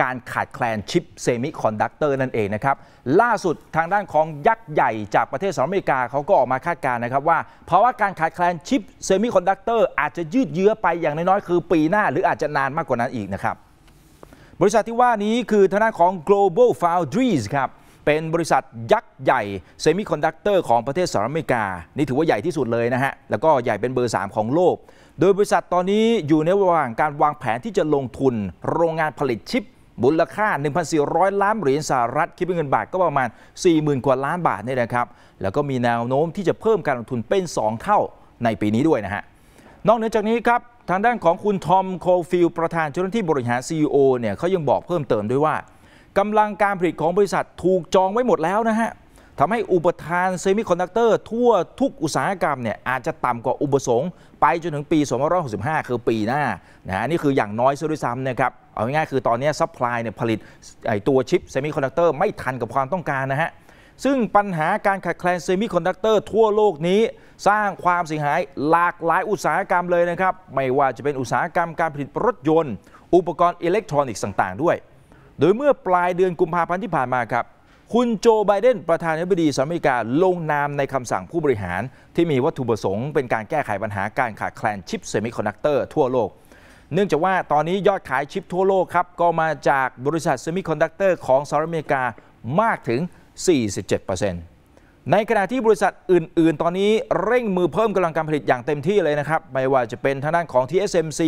การขาดแคลนชิปเซมิคอนดักเตอร์นั่นเองนะครับ ล่าสุดทางด้านของยักษ์ใหญ่จากประเทศสหรัฐอเมริกา เขาก็ออกมาคาดการณ์นะครับว่า เพราะว่าการขาดแคลนชิปเซมิคอนดักเตอร์อาจจะยืดเยื้อไปอย่างน้อยๆ คือปีหน้าหรืออาจจะนานมากกว่านั้นอีกนะครับ บริษัทที่ว่านี้คือทางด้านของ global foundries ครับ เป็นบริษัทยักษ์ใหญ่เซมิคอนดักเตอร์ของประเทศสหรัฐอเมริกานี่ถือว่าใหญ่ที่สุดเลยนะฮะแล้วก็ใหญ่เป็นเบอร์3ของโลก โดยบริษัทตอนนี้อยู่ในระหว่างการวางแผนที่จะลงทุน โรงงานผลิตชิปมูลค่า 1,400 ล้านเหรียญสหรัฐคิดเป็นเงินบาทก็ประมาณ 40,000กว่าล้านบาทนี่นะครับแล้วก็มีแนวโน้มที่จะเพิ่มการลงทุนเป็น 2 เท่าในปีนี้ด้วยนะฮะนอกเหนือจากนี้ครับ ทางด้านของคุณทอมโคฟิลประธานเจ้าหน้าที่บริหาร CEO เนี่ยเขายังบอกเพิ่มเติมด้วยว่ากำลังการผลิตของบริษัทถูกจองไว้หมดแล้วนะฮะทำให้อุปทานเซมิคอนดักเตอร์ทั่วทุกอุตสาหกรรมเนี่ยอาจจะต่ำกว่าอุปสงค์ไปจนถึงปี2565 คือปีหน้านะฮะนี่คืออย่างน้อยซะด้วยซ้ำนะครับเอาง่ายๆคือตอนนี้ซัพพลายเนี่ยผลิตไอตัวชิปเซมิคอนดักเตอร์ไม่ทันกับความต้องการนะฮะ ซึ่งปัญหาการขาดแคลนเซมิคอนดักเตอร์ทั่วโลกนี้ สร้างความเสียหายหลากหลายอุตสาหกรรมเลยนะครับ ไม่ว่าจะเป็นอุตสาหกรรมการผลิตรถยนต์ อุปกรณ์อิเล็กทรอนิกส์ต่าง ๆด้วย โดยเมื่อปลายเดือนกุมภาพันธ์ที่ผ่านมาครับ คุณโจไบเดนประธานาธิบดีสหรัฐอเมริกาลงนามในคำสั่งผู้บริหาร ที่มีวัตถุประสงค์เป็นการแก้ไขปัญหา การขาดแคลนชิปเซมิคอนดักเตอร์ทั่วโลกเนื่องจากว่าตอนนี้ยอดขายชิปทั่วโลกครับ ก็มาจากบริษัทเซมิคอนดักเตอร์ของสหรัฐอเมริกามากถึง 47%ในขณะที่บริษัทอื่นๆ ตอนนี้เร่งมือเพิ่มกำลังการผลิตอย่างเต็มที่เลยนะครับ ไม่ว่าจะเป็นทางด้านของ TSMC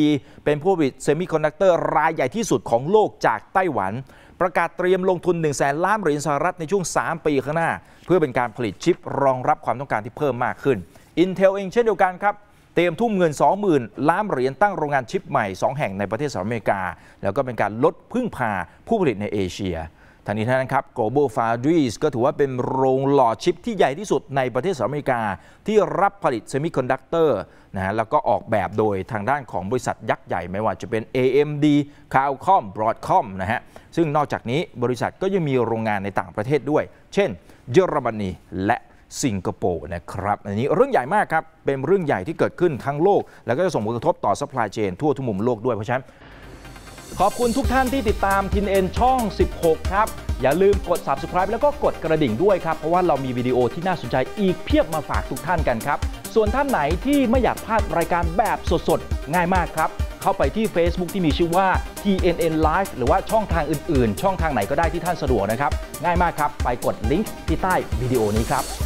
เป็นผู้ผลิตเซมิคอนดักเตอร์รายใหญ่ที่สุดของโลกจากไต้หวัน ประกาศเตรียมลงทุน 1 0 0 0 0แสนล้านเหรียญสหรัฐในช่วง 3 ปีข้างหน้าเพื่อเป็นการผลิตชิปรองรับความต้องการที่เพิ่มมากขึ้น Intel เองเช่นเดียวกันครับเตรียมทุ่มเงิน 20,000 ล้านเหรียญตั้งโรงงานชิปใหม่ 2 แห่งในประเทศสหรัฐอเมริกา แล้วก็เป็นการลดพึ่งพาผู้ผลิตในเอเชีย ทางนี้ท่านครับ Global Foundries ก็ถือว่าเป็นโรงหล่อชิปที่ใหญ่ที่สุดในประเทศสหรัฐอเมริกา ที่รับผลิตเซมิคอนดักเตอร์นะฮะ แล้วก็ออกแบบโดยทางด้านของบริษัทยักษ์ใหญ่ ไม่ว่าจะเป็น AMD Qualcomm Broadcom นะฮะ ซึ่งนอกจากนี้บริษัทก็ยังมีโรงงานในต่างประเทศด้วย เช่นเยอรมนีและสิงคโปร์นะครับ อันนี้เรื่องใหญ่มากครับ เป็นเรื่องใหญ่ที่เกิดขึ้นทั้งโลก แล้วก็จะส่งผลกระทบต่อซัพพลายเชนทั่วทุกมุมโลกด้วย เพราะฉะนั้น ขอบคุณทุกท่านที่ติดตามทินเอ็นช่อง 16 ครับ อย่าลืมกด subscribe แล้วก็กดกระดิ่งด้วยครับ เพราะว่าเรามีวิดีโอที่น่าสนใจอีกเพียบมาฝากทุกท่านกันครับ ส่วนท่านไหนที่ไม่อยากพลาดรายการแบบสดๆ ง่ายมากครับ เข้าไปที่ Facebook ที่มีชื่อว่า TNN Live หรือว่าช่องทางอื่น ๆ ช่องทางไหนก็ได้ที่ท่านสะดวกนะครับ ง่ายมากครับ ไปกดลิงก์ที่ใต้วิดีโอนี้ครับ